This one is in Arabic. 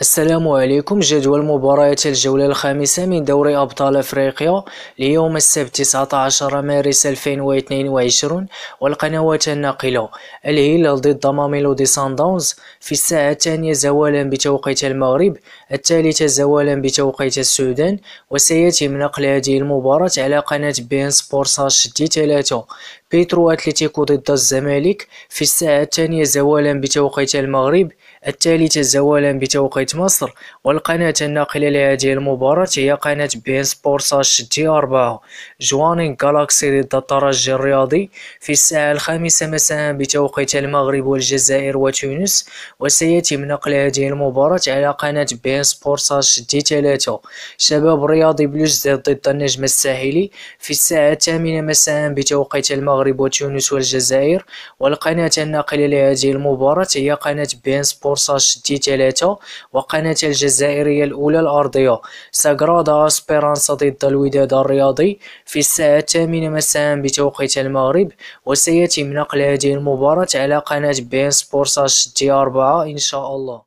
السلام عليكم جدول مباريات الجولة الخامسة من دوري أبطال أفريقيا ليوم السبت 19 مارس 2022 والقنوات الناقلة الهلال ضد ماميلودي سان داونز في الساعة الثانية زوالا بتوقيت المغرب الثالثة زوالا بتوقيت السودان وسيتم نقل هذه المباراة على قناة بين سبورتس دي 3 بيترو أتلتيكو ضد الزمالك في الساعة الثانية زوالا بتوقيت المغرب الثالثة زوالا بتوقيت مصر والقناة الناقلة لهذه المباراة هي قناة بين اش دي أربعة جوانين جالاكسي ضد الترجي الرياضي في الساعة الخامسة مساء بتوقيت المغرب والجزائر وتونس وسيتم نقل هذه المباراة على قناة بين اش دي ثلاثة شباب رياضي بلوز ضد النجم الساحلي في الساعة الثامنة مساء بتوقيت المغرب المغرب وتونس والجزائر والقناة الناقلة لهذه المباراة هي قناة بين سبورساج دي 3 وقناة الجزائرية الأولى الأرضية ساغرادا أسبيرانسا ضد الوداد الرياضي في الساعة الثامنة مساء بتوقيت المغرب وسيتم نقل هذه المباراة على قناة بين سبورساج دي 4 إن شاء الله